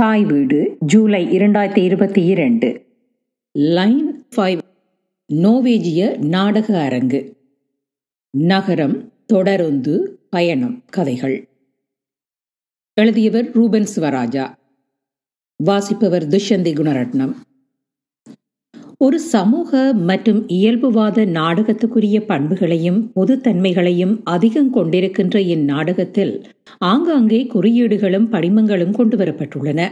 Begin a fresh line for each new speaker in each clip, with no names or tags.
தாய் வீடு ஜூலை இரண்டாயிரத்தி இருபத்தி இரண்டு லைன் ஃபைவ் நோவேஜிய நாடக அரங்கு நகரம் தொடருந்து பயணம் கதைகள் எழுதியவர் ரூபன் சிவராஜா வாசிப்பவர் துஷந்தி குணரட்னம் ஒரு சமூக மற்றும் இயல்புவாத நாடகத்துக்குரிய பண்புகளையும் பொதுத்தன்மைகளையும் அதிகம் கொண்டிருக்கின்ற இந்நாடகத்தில் ஆங்காங்கே குறியீடுகளும் படிமங்களும் கொண்டுவரப்பட்டுள்ளன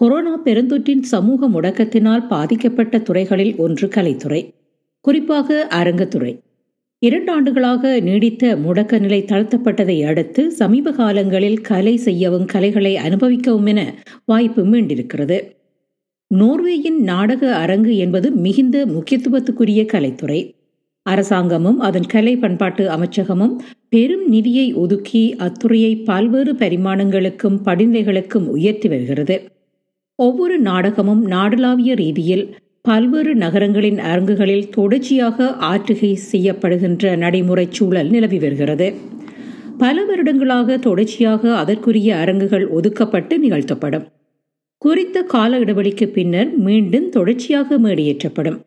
கொரோனா பெருந்தொற்றின் சமூக முடக்கத்தினால் பாதிக்கப்பட்ட துறைகளில் ஒன்று கலைத்துறை குறிப்பாக அரங்கத்துறை இரண்டு ஆண்டுகளாக நீடித்த முடக்க நிலை தளர்த்தப்பட்டதை அடுத்து சமீப காலங்களில் கலை செய்யவும் கலைகளை அனுபவிக்கவும் என வாய்ப்பு மீண்டிருக்கிறது நோர்வேயின் நாடக அரங்கு என்பது மிகுந்த முக்கியத்துவத்துக்குரிய கலைத்துறை அரசாங்கமும் அதன் கலை பண்பாட்டு அமைச்சகமும் பெரும் நிதியை ஒதுக்கி அத்துறையை பல்வேறு பரிமாணங்களுக்கும் படிநிலைகளுக்கும் உயர்த்தி வருகிறது ஒவ்வொரு நாடகமும் நாடளாவிய ரீதியில் பல்வேறு நகரங்களின் அரங்குகளில் தொடர்ச்சியாக ஆற்றுகை செய்யப்படுகின்ற நடைமுறை சூழல் நிலவி வருகிறது பல வருடங்களாக தொடர்ச்சியாக அதற்குரிய அரங்குகள் ஒதுக்கப்பட்டு நிகழ்த்தப்படும் குறித்த கால இடைவெளிக்கு பின்னர் மீண்டும் தொடர்ச்சியாக மேடியேற்றப்படும்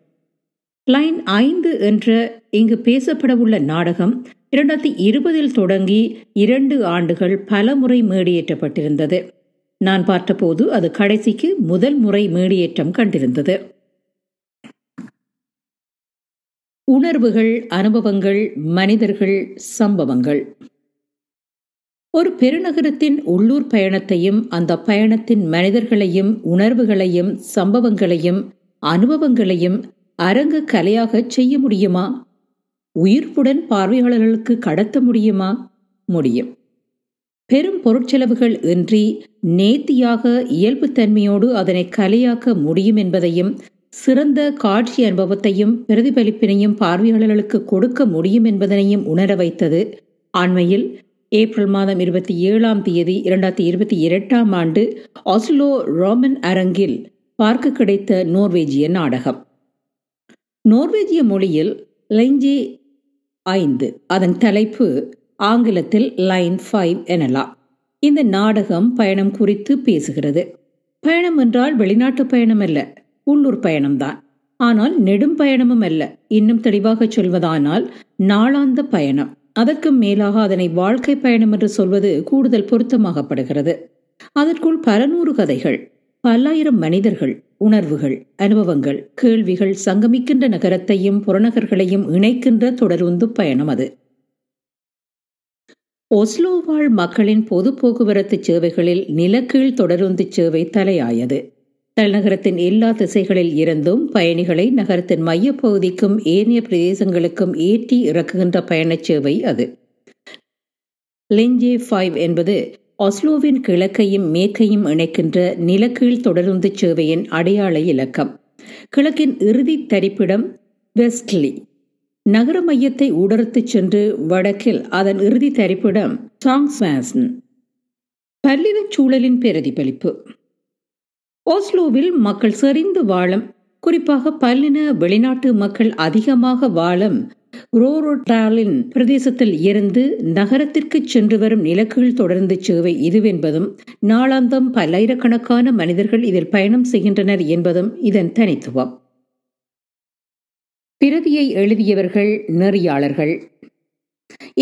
லைன் ஐந்து என்ற இங்கு பேசப்படவுள்ள நாடகம் இரண்டாயிரத்தி இருபதில் தொடங்கி இரண்டு ஆண்டுகள் பல முறை மேடியேற்றப்பட்டிருந்தது நான் பார்த்தபோது அது கடைசிக்கு முதல் முறை மேடியேற்றம் கண்டிருந்தது உணர்வுகள் அனுபவங்கள் மனிதர்கள் சம்பவங்கள் ஒரு பெருநகரத்தின் உள்ளூர் பயணத்தையும் அந்த பயணத்தின் மனிதர்களையும் உணர்வுகளையும் சம்பவங்களையும் அனுபவங்களையும் அரங்க கலையாக செய்ய முடியுமா உயிர்ப்புடன் பார்வையாளர்களுக்கு கடத்த முடியுமா முடியும் பெரும் பொருட்செலவுகள் இன்றி நேர்த்தியாக இயல்புத்தன்மையோடு அதனை கலையாக்க முடியும் என்பதையும் சிறந்த காட்சி அனுபவத்தையும் பிரதிபலிப்பினையும் பார்வையாளர்களுக்கு கொடுக்க முடியும் என்பதனையும் உணர வைத்தது அண்மையில் ஏப்ரல் மாதம் இருபத்தி ஏழாம் தேதி இரண்டாயிரத்தி இருபத்தி இரண்டாம் ஆண்டு ஆஸ்லோ ரோமன் அரங்கில் பார்க்க கிடைத்த நோர்வேஜிய நாடகம் நோர்வேஜிய மொழியில் லைஞ்சி ஐந்து அதன் தலைப்பு ஆங்கிலத்தில் லைன் ஃபைவ் எனலாம் இந்த நாடகம் பயணம் குறித்து பேசுகிறது பயணம் என்றால் வெளிநாட்டு பயணம் அல்ல உள்ளூர் பயணம்தான் ஆனால் நெடும் பயணமும் அல்ல இன்னும் தெளிவாக சொல்வதானால் நாளாந்த பயணம் அதற்கும் மேலாக அதனை வாழ்க்கை பயணம் என்று சொல்வது கூடுதல் பொருத்தமாகப்படுகிறது அதற்குள் பல நூறு கதைகள் பல்லாயிரம் மனிதர்கள் உணர்வுகள் அனுபவங்கள் கேள்விகள் சங்கமிக்கின்ற நகரத்தையும் புறநகர்களையும் இணைக்கின்ற தொடருந்து பயணம் அது ஒஸ்லோவாழ் மக்களின் பொது போக்குவரத்து சேவைகளில் நிலக்கீழ் தொடருந்து சேவை தலையாயது தலைநகரத்தின் எல்லா திசைகளில் இருந்தும் பயணிகளை நகரத்தின் மையப்பகுதிக்கும் ஏனைய பிரதேசங்களுக்கும் ஏற்றி இறக்குகின்ற பயணச் சேவை அது லெஞ்சே ஃபைவ் என்பது அஸ்லோவின் கிழக்கையும் மேற்கையும் இணைக்கின்ற நிலக்கீழ் தொடருந்து சேவையின் அடையாள இலக்கம் கிழக்கின் இறுதி தரிப்பிடம் வெஸ்ட்லி நகர மையத்தை ஊடறுத்துச் சென்று வடக்கில் அதன் இறுதி தரிப்பிடம் சாங்ஸ்வாசன் பல்லின சூழலின் பிரதிபலிப்பு ஓஸ்லோவில் மக்கள் செறிந்து வாழும் குறிப்பாக பல்லின வெளிநாட்டு மக்கள் அதிகமாக வாழும் ரோரோட்ராலின் பிரதேசத்தில் இருந்து நகரத்திற்கு சென்று வரும் நிலக்குகள் தொடர்ந்து சேவை இதுவென்பதும் நாளாந்தம் பல்லாயிரக்கணக்கான மனிதர்கள் இதில் பயணம் செய்கின்றனர் என்பதும் இதன் தனித்துவம் பிரதியை எழுதியவர்கள் நெறியாளர்கள்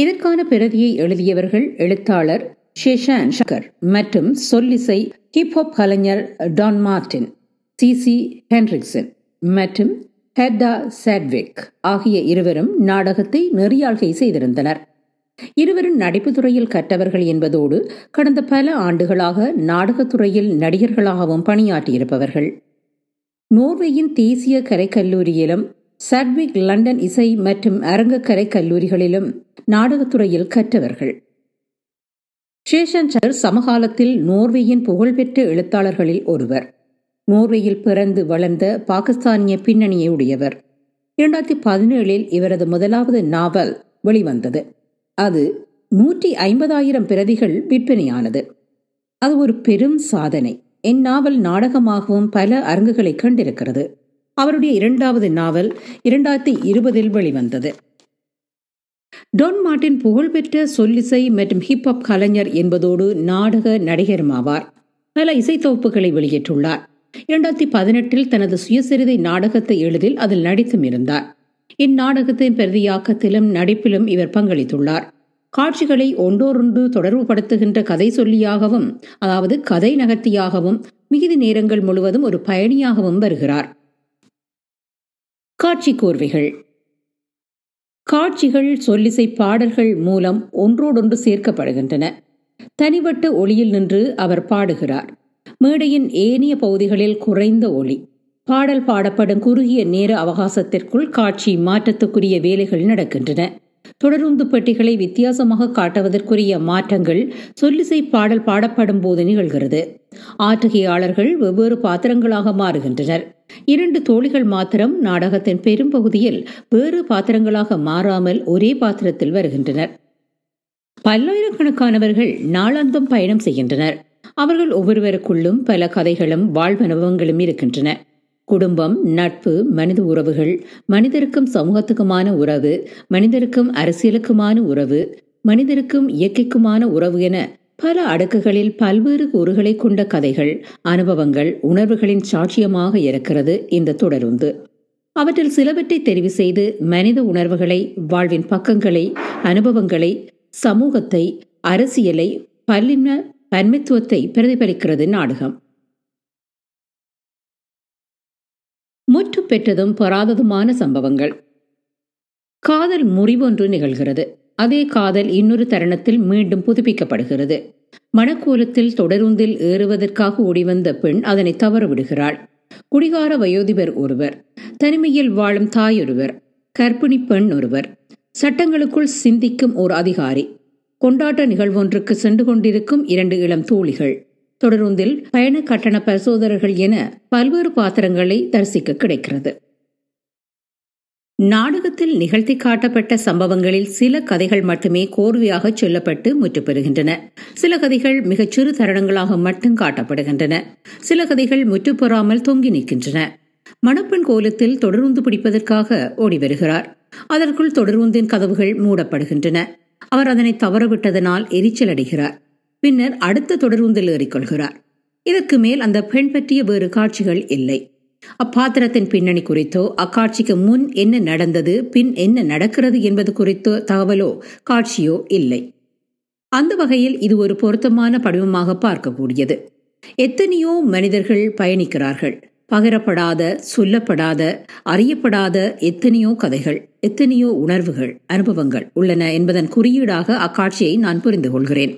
இதற்கான பிரதியை எழுதியவர்கள் எழுத்தாளர் ஷேஷான் ஷங்கர் மற்றும் சொல்லிசை ஹிப்ஹாப் கலைஞர் டான் மார்டின் சிசி ஹென்ரிக்சன் மற்றும் ஹெர்டா சேட்விக் ஆகிய இருவரும் நாடகத்தை நெறியாழ்கை செய்திருந்தனர் இருவரும் நடிப்பு துறையில் கற்றவர்கள் என்பதோடு கடந்த பல ஆண்டுகளாக நாடகத்துறையில் நடிகர்களாகவும் பணியாற்றியிருப்பவர்கள் நோர்வேயின் தேசிய கலைக்கல்லூரியிலும் சட்விக் லண்டன் இசை மற்றும் அரங்கக்கலை கல்லூரிகளிலும் நாடகத்துறையில் கற்றவர்கள் சேஷன் சமகாலத்தில் நோர்வேயின் புகழ்பெற்ற எழுத்தாளர்களில் ஒருவர் நோர்வேயில் பிறந்து வளர்ந்த பாகிஸ்தானிய பின்னணியை உடையவர் இரண்டாயிரத்தி பதினேழில் இவரது முதலாவது நாவல் வெளிவந்தது அது நூற்றி ஐம்பதாயிரம் பிரதிகள் விற்பனையானது அது ஒரு பெரும் சாதனை என் நாவல் நாடகமாகவும் பல அரங்குகளை கண்டிருக்கிறது அவருடைய இரண்டாவது நாவல் இரண்டாயிரத்தி இருபதில் வெளிவந்தது டொன் மார்ட்டின் புகழ்பெற்ற சொல்லிசை மற்றும் ஹிப்ஹாப் கலைஞர் என்பதோடு நாடக நடிகரும் ஆவார் பல இசைத்தொகுப்புகளை வெளியிட்டுள்ளார் இரண்டாயிரத்தி பதினெட்டில் தனது சுயசரிதை நாடகத்தை எழுதில் அதில் நடித்தும் இருந்தார் இந்நாடகத்தின் பிரதியாக்கத்திலும் நடிப்பிலும் இவர் பங்களித்துள்ளார் காட்சிகளை ஒன்றோரொன்று தொடர்பு படுத்துகின்ற கதை சொல்லியாகவும் அதாவது கதை நகர்த்தியாகவும் மிகுதி நேரங்கள் முழுவதும் ஒரு பயணியாகவும் வருகிறார் காட்சி கோர்வைகள் காட்சிகள் சொல்லிசை பாடல்கள் மூலம் ஒன்றோடொன்று சேர்க்கப்படுகின்றன தனிவட்ட ஒளியில் நின்று அவர் பாடுகிறார் மேடையின் ஏனைய பகுதிகளில் குறைந்த ஒளி பாடல் பாடப்படும் குறுகிய நேர அவகாசத்திற்குள் காட்சி மாற்றத்துக்குரிய வேலைகள் நடக்கின்றன தொடருந்து பெட்டிகளை வித்தியாசமாக காட்டுவதற்குரிய மாற்றங்கள் சொல்லிசை பாடல் பாடப்படும் போது நிகழ்கிறது ஆற்றுகையாளர்கள் வெவ்வேறு பாத்திரங்களாக மாறுகின்றனர் இரண்டு தோழிகள் மாத்திரம் நாடகத்தின் பெரும்பகுதியில் வேறு பாத்திரங்களாக மாறாமல் ஒரே பாத்திரத்தில் வருகின்றனர் பல்லாயிரக்கணக்கானவர்கள் நாளாந்தம் பயணம் செய்கின்றனர் அவர்கள் ஒவ்வொருவருக்குள்ளும் பல கதைகளும் வாழ்வனுபவங்களும் இருக்கின்றன குடும்பம் நட்பு மனித உறவுகள் மனிதருக்கும் சமூகத்துக்குமான உறவு மனிதருக்கும் அரசியலுக்குமான உறவு மனிதருக்கும் இயற்கைக்குமான உறவு என பல அடுக்குகளில் பல்வேறு கூறுகளை கொண்ட கதைகள் அனுபவங்கள் உணர்வுகளின் சாட்சியமாக இருக்கிறது இந்த தொடருந்து அவற்றில் சிலவற்றை தெரிவு செய்து மனித உணர்வுகளை வாழ்வின் பக்கங்களை அனுபவங்களை சமூகத்தை அரசியலை பல்லின பன்மைத்துவத்தை பிரதிபலிக்கிறது நாடகம் பெற்றதும் பெறாததுமான சம்பவங்கள் காதல் முறிவொன்று நிகழ்கிறது அதே காதல் இன்னொரு தருணத்தில் மீண்டும் புதுப்பிக்கப்படுகிறது மணக்கோலத்தில் தொடருந்தில் ஏறுவதற்காக ஓடிவந்த பெண் அதனை தவறவிடுகிறாள் குடிகார வயோதிபர் ஒருவர் தனிமையில் வாழும் தாயொருவர் கர்ப்பிணி பெண் ஒருவர் சட்டங்களுக்குள் சிந்திக்கும் ஓர் அதிகாரி கொண்டாட்ட நிகழ்வொன்றுக்கு சென்று கொண்டிருக்கும் இரண்டு இளம் தோழிகள் தொடருந்தில் பயண கட்டண பரிசோதகர்கள் என பல்வேறு பாத்திரங்களை தரிசிக்க கிடைக்கிறது நாடகத்தில் நிகழ்த்தி காட்டப்பட்ட சம்பவங்களில் சில கதைகள் மட்டுமே கோர்வையாக சொல்லப்பட்டு முற்று பெறுகின்றன சில கதைகள் மிகச் சிறு தருணங்களாக மட்டும் காட்டப்படுகின்றன சில கதைகள் முற்று பெறாமல் தொங்கி நிற்கின்றன மணப்பெண் கோலத்தில் தொடருந்து பிடிப்பதற்காக ஓடி வருகிறார் அதற்குள் தொடருந்தின் கதவுகள் மூடப்படுகின்றன அவர் அதனை தவறவிட்டதனால் எரிச்சல் அடைகிறார் பின்னர் அடுத்த தொடருந்தில் ஏறிக்கொள்கிறார் இதற்கு மேல் அந்த பெண் பற்றிய வேறு காட்சிகள் இல்லை அப்பாத்திரத்தின் பின்னணி குறித்தோ அக்காட்சிக்கு முன் என்ன நடந்தது பின் என்ன நடக்கிறது என்பது குறித்தோ தகவலோ காட்சியோ இல்லை அந்த வகையில் இது ஒரு பொருத்தமான படிவமாக பார்க்கக்கூடியது எத்தனையோ மனிதர்கள் பயணிக்கிறார்கள் பகிரப்படாத சொல்லப்படாத அறியப்படாத எத்தனையோ கதைகள் எத்தனையோ உணர்வுகள் அனுபவங்கள் உள்ளன என்பதன் குறியீடாக அக்காட்சியை நான் புரிந்து கொள்கிறேன்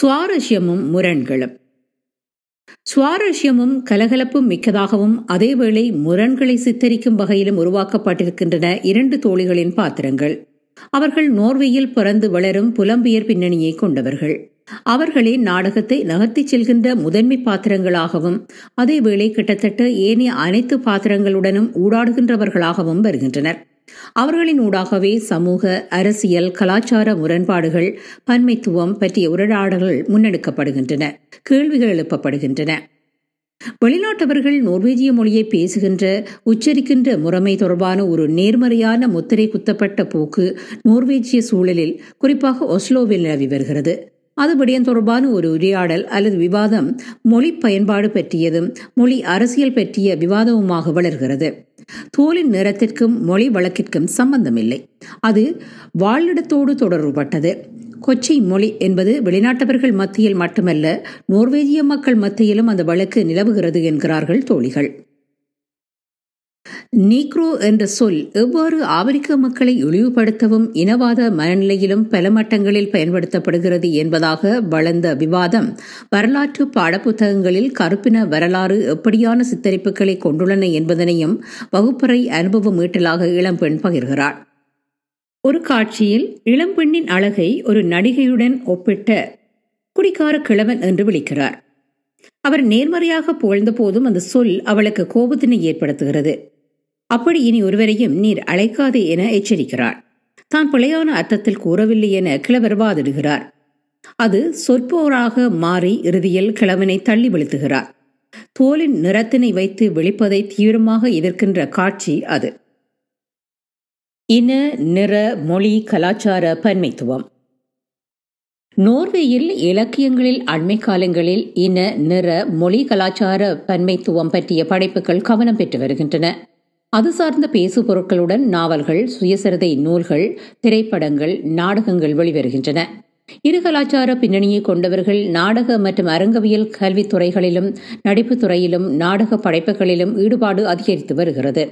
சுவாரஸ்யமும் முரண்களும் சுவாரஸ்யமும் கலகலப்பும் மிக்கதாகவும் அதேவேளை முரண்களை சித்தரிக்கும் வகையிலும் உருவாக்கப்பட்டிருக்கின்றன இரண்டு தோழிகளின் பாத்திரங்கள் அவர்கள் நோர்வேயில் பிறந்து வளரும் புலம்பெயர் பின்னணியை கொண்டவர்கள் அவர்களே நாடகத்தை நகர்த்திச் செல்கின்ற முதன்மை பாத்திரங்களாகவும் அதேவேளை கிட்டத்தட்ட ஏனைய அனைத்து பாத்திரங்களுடனும் ஊடாடுகின்றவர்களாகவும் வருகின்றனர் அவர்களின் ஊடாகவே சமூக அரசியல் கலாச்சார முரண்பாடுகள் பன்மைத்துவம் பற்றிய உரையாடல்கள் முன்னெடுக்கப்படுகின்றன கேள்விகள் எழுப்பப்படுகின்றன வெளிநாட்டவர்கள் நோர்வேஜிய மொழியை பேசுகின்ற உச்சரிக்கின்ற முறைமை தொடர்பான ஒரு நேர்மறையான முத்திரை குத்தப்பட்ட போக்கு நோர்வேஜிய சூழலில் குறிப்பாக ஒஸ்லோவில் நிலவி வருகிறது அதுபடியும் தொடர்பான ஒரு உரையாடல் அல்லது விவாதம் மொழி பயன்பாடு பற்றியதும் மொழி அரசியல் பற்றிய விவாதமுமாக வளர்கிறது தோலின் நிறத்திற்கும் மொழி வழக்கிற்கும் சம்பந்தமில்லை அது வாழ்நிடத்தோடு தொடர்புபட்டது கொச்சை மொழி என்பது வெளிநாட்டவர்கள் மத்தியில் மட்டுமல்ல நோர்வேஜிய மக்கள் மத்தியிலும் அந்த வழக்கு நிலவுகிறது என்கிறார்கள் தோழிகள் நீக்ரோ என்ற சொல் எவ்வாறு ஆப்பிரிக்க மக்களை இழிவுபடுத்தவும் இனவாத மனநிலையிலும் பல மட்டங்களில் பயன்படுத்தப்படுகிறது என்பதாக வளர்ந்த விவாதம் வரலாற்று பாடப்புத்தகங்களில் கருப்பின வரலாறு எப்படியான சித்தரிப்புகளை கொண்டுள்ளன என்பதனையும் வகுப்பறை அனுபவ மீட்டலாக இளம்பெண் பகிர்கிறார் ஒரு காட்சியில் இளம்பெண்ணின் அழகை ஒரு நடிகையுடன் ஒப்பிட்ட குடிகார கிழவன் என்று விழிக்கிறார் அவர் நேர்மறையாக புகழ்ந்த போதும் அந்த சொல் அவளுக்கு கோபத்தினை ஏற்படுத்துகிறது அப்படி இனி ஒருவரையும் நீர் அழைக்காது என எச்சரிக்கிறார் தான் பிழையான அர்த்தத்தில் கூறவில்லை என கிழவர் வாதிடுகிறார் அது சொற்போராக மாறி இறுதியில் கிழவனை தள்ளி வீழ்த்துகிறார் தோலின் நிறத்தினை வைத்து விழிப்பதை தீவிரமாக எதிர்க்கின்ற காட்சி அது இன நிற மொழி கலாச்சார பன்மைத்துவம் நோர்வேயில் இலக்கியங்களில் அண்மை காலங்களில் இன நிற மொழி கலாச்சார பன்மைத்துவம் பற்றிய படைப்புகள் கவனம் பெற்று வருகின்றன அது சார்ந்த பேசு பொருட்களுடன் நாவல்கள் சுயசரிதை நூல்கள் திரைப்படங்கள் நாடகங்கள் வெளிவருகின்றன இரு கலாச்சார பின்னணியை கொண்டவர்கள் நாடக மற்றும் அரங்கவியல் கல்வித்துறைகளிலும் நடிப்பு துறையிலும் நாடக படைப்புகளிலும் ஈடுபாடு அதிகரித்து வருகிறது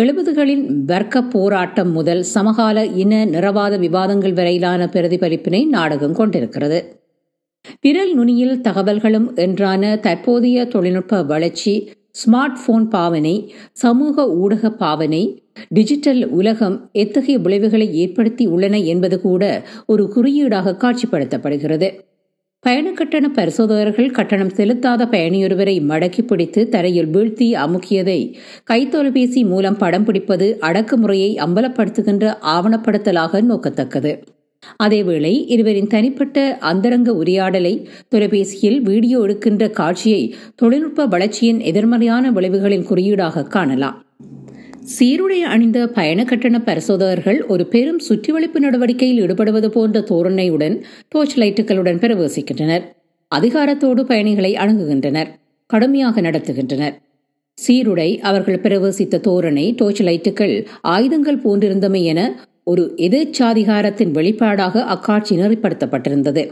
எழுபதுகளின் வர்க்க போராட்டம் முதல் சமகால இன நிறவாத விவாதங்கள் வரையிலான பிரதிபலிப்பினை நாடகம் கொண்டிருக்கிறது விரல் நுனியில் தகவல்களும் என்றான தற்போதைய தொழில்நுட்ப வளர்ச்சி ஸ்மார்ட் போன் பாவனை சமூக ஊடக பாவனை டிஜிட்டல் உலகம் எத்தகைய விளைவுகளை ஏற்படுத்தி உள்ளன என்பது கூட ஒரு குறியீடாக காட்சிப்படுத்தப்படுகிறது பயண கட்டண பரிசோதகர்கள் கட்டணம் செலுத்தாத பயணியொருவரை மடக்கி பிடித்து தரையில் வீழ்த்தி அமுக்கியதை கைத்தொலைபேசி மூலம் படம் பிடிப்பது அடக்குமுறையை அம்பலப்படுத்துகின்ற ஆவணப்படுத்தலாக நோக்கத்தக்கது அதேவேளை இருவரின் தனிப்பட்ட அந்தரங்க உரையாடலை தொலைபேசியில் வீடியோ எடுக்கின்ற காட்சியை தொழில்நுட்ப வளர்ச்சியின் எதிர்மறையான விளைவுகளின் குறியீடாக காணலாம் சீருடை அணிந்த பயண கட்டண பரிசோதகர்கள் ஒரு பெரும் சுற்றிவளிப்பு நடவடிக்கையில் ஈடுபடுவது போன்ற தோரணையுடன் டோர்ச் லைட்டுகளுடன் பிரவேசிக்கின்றனர் அதிகாரத்தோடு பயணிகளை அணுகுகின்றனர் கடுமையாக நடத்துகின்றனர் சீருடை அவர்கள் பிரவேசித்த தோரணை டோர்ச் லைட்டுகள் ஆயுதங்கள் போன்றிருந்தமை என ஒரு எதிர்ச்சாதிகாரத்தின் வெளிப்பாடாக அக்காட்சி நெறிப்படுத்தப்பட்டிருந்தது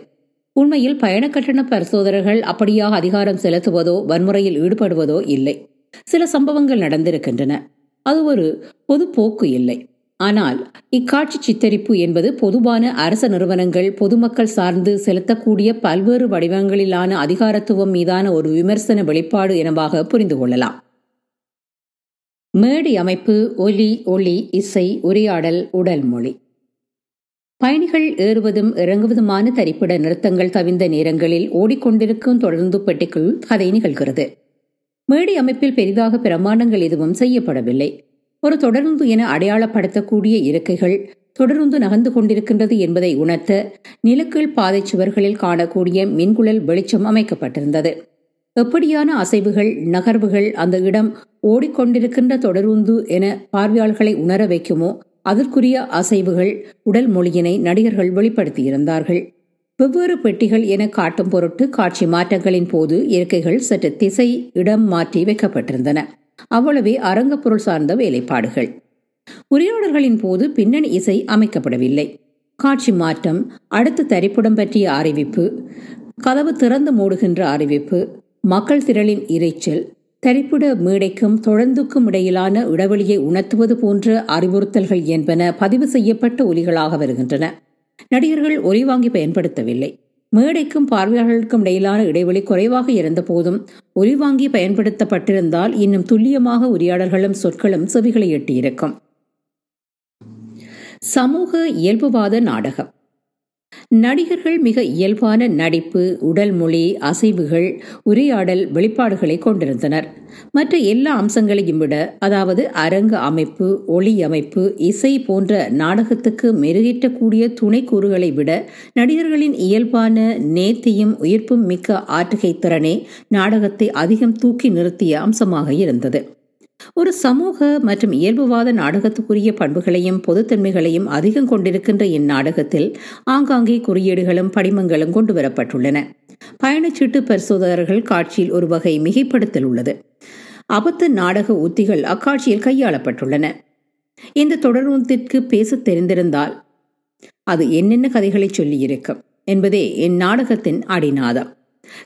உண்மையில் பயண கட்டண பரிசோதகர்கள் அப்படியாக அதிகாரம் செலுத்துவதோ வன்முறையில் ஈடுபடுவதோ இல்லை சில சம்பவங்கள் நடந்திருக்கின்றன அது ஒரு பொது போக்கு இல்லை ஆனால் இக்காட்சி சித்தரிப்பு என்பது பொதுவான அரச நிறுவனங்கள் பொதுமக்கள் சார்ந்து செலுத்தக்கூடிய பல்வேறு வடிவங்களிலான அதிகாரத்துவம் மீதான ஒரு விமர்சன வெளிப்பாடு எனவாக புரிந்து கொள்ளலாம் மேடி அமைப்பு ஒலி ஒளி இசை உரையாடல் உடல் மொழி பயணிகள் ஏறுவதும் இறங்குவதுமான தரிப்பிட நிறுத்தங்கள் தவிந்த நேரங்களில் ஓடிக்கொண்டிருக்கும் தொடர்ந்து பெட்டிக்குள் கதை நிகழ்கிறது மேடி அமைப்பில் பெரிதாக பிரமாணங்கள் எதுவும் செய்யப்படவில்லை ஒரு தொடருந்து என அடையாளப்படுத்தக்கூடிய இருக்கைகள் தொடர்ந்து நகர்ந்து கொண்டிருக்கின்றது என்பதை உணர்த்த நிலக்கீழ் பாதை சுவர்களில் காணக்கூடிய மின்குழல் வெளிச்சம் அமைக்கப்பட்டிருந்தது எப்படியான அசைவுகள் நகர்வுகள் அந்த இடம் ஓடிக்கொண்டிருக்கின்ற தொடருந்து என பார்வையாளர்களை உணர வைக்குமோ அதற்குரிய அசைவுகள் உடல் மொழியினை நடிகர்கள் வெளிப்படுத்தியிருந்தார்கள் வெவ்வேறு பெட்டிகள் என காட்டும் பொருட்டு காட்சி மாற்றங்களின் போது இயற்கைகள் சற்று திசை இடம் மாற்றி வைக்கப்பட்டிருந்தன அவ்வளவே அரங்கப்பொருள் சார்ந்த வேலைப்பாடுகள் உரையாடல்களின் போது பின்னணி இசை அமைக்கப்படவில்லை காட்சி மாற்றம் அடுத்த தரிப்புடம் பற்றிய அறிவிப்பு கதவு திறந்து மூடுகின்ற அறிவிப்பு மக்கள் திரளின் இரைச்சல் தரிப்பிட மேடைக்கும் தொழந்துக்கும் இடையிலான இடைவெளியை உணர்த்துவது போன்ற அறிவுறுத்தல்கள் என்பன பதிவு செய்யப்பட்ட ஒலிகளாக வருகின்றன நடிகர்கள் ஒலி வாங்கி பயன்படுத்தவில்லை மேடைக்கும் பார்வையாளர்களுக்கும் இடையிலான இடைவெளி குறைவாக இருந்த போதும் ஒலி வாங்கி பயன்படுத்தப்பட்டிருந்தால் இன்னும் துல்லியமாக உரையாடல்களும் சொற்களும் செவிகளை எட்டியிருக்கும் சமூக இயல்புவாத நாடகம் நடிகர்கள் மிக இயல்பான நடிப்பு உடல் மொழி அசைவுகள் உரையாடல் வெளிப்பாடுகளை கொண்டிருந்தனர் மற்ற எல்லா அம்சங்களையும் விட அதாவது அரங்கு அமைப்பு ஒளி அமைப்பு இசை போன்ற நாடகத்துக்கு மெருகேற்றக்கூடிய துணைக்கூறுகளை விட நடிகர்களின் இயல்பான நேர்த்தியும் உயிர்ப்பும் மிக்க ஆற்றுகை திறனே நாடகத்தை அதிகம் தூக்கி நிறுத்திய அம்சமாக இருந்தது ஒரு சமூக மற்றும் இயல்புவாத நாடகத்துக்குரிய பண்புகளையும் பொதுத்தன்மைகளையும் அதிகம் கொண்டிருக்கின்ற இந்நாடகத்தில் ஆங்காங்கே குறியீடுகளும் படிமங்களும் கொண்டுவரப்பட்டுள்ளன பயணச்சீட்டு பரிசோதகர்கள் காட்சியில் ஒரு வகை மிகைப்படுத்தல் உள்ளது அபத்த நாடக உத்திகள் அக்காட்சியில் கையாளப்பட்டுள்ளன இந்த தொடர்வத்திற்கு பேச தெரிந்திருந்தால் அது என்னென்ன கதைகளை சொல்லியிருக்கும் என்பதே இந்நாடகத்தின் அடிநாதம்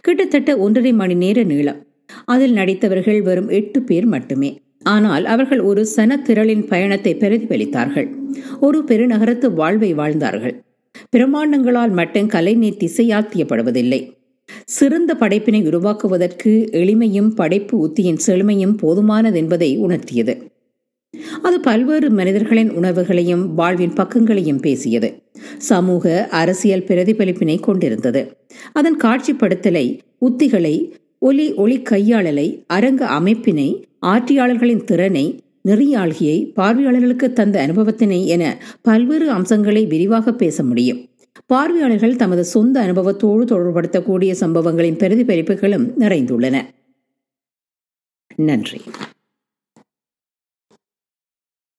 கிட்டத்தட்ட ஒன்றரை மணி நேர நீளம் அதில் நடித்தவர்கள் வெறும் எட்டு பேர் மட்டுமே ஆனால் அவர்கள் ஒரு சனத்திரளின் பயணத்தை பிரதிபலித்தார்கள் ஒரு பெருநகரத்து வாழ்வை வாழ்ந்தார்கள் பிரமாண்டங்களால் மட்டும் கலை நீர் திசையாத்தியப்படுவதில்லை சிறந்த படைப்பினை உருவாக்குவதற்கு எளிமையும் படைப்பு உத்தியின் செழுமையும் போதுமானது என்பதை உணர்த்தியது அது பல்வேறு மனிதர்களின் உணர்வுகளையும் வாழ்வின் பக்கங்களையும் பேசியது சமூக அரசியல் பிரதிபலிப்பினை கொண்டிருந்தது அதன் காட்சிப்படுத்தலை உத்திகளை ஒலி ஒளி கையாளலை அரங்க அமைப்பினை ஆட்சியாளர்களின் திறனை நெறியாழ்கியை பார்வையாளர்களுக்கு தந்த அனுபவத்தினை என பல்வேறு அம்சங்களை விரிவாக பேச முடியும் பார்வையாளர்கள் தமது சொந்த அனுபவத்தோடு தொடர்படுத்தக்கூடிய சம்பவங்களின் பிரதிபலிப்புகளும் நிறைந்துள்ளன நன்றி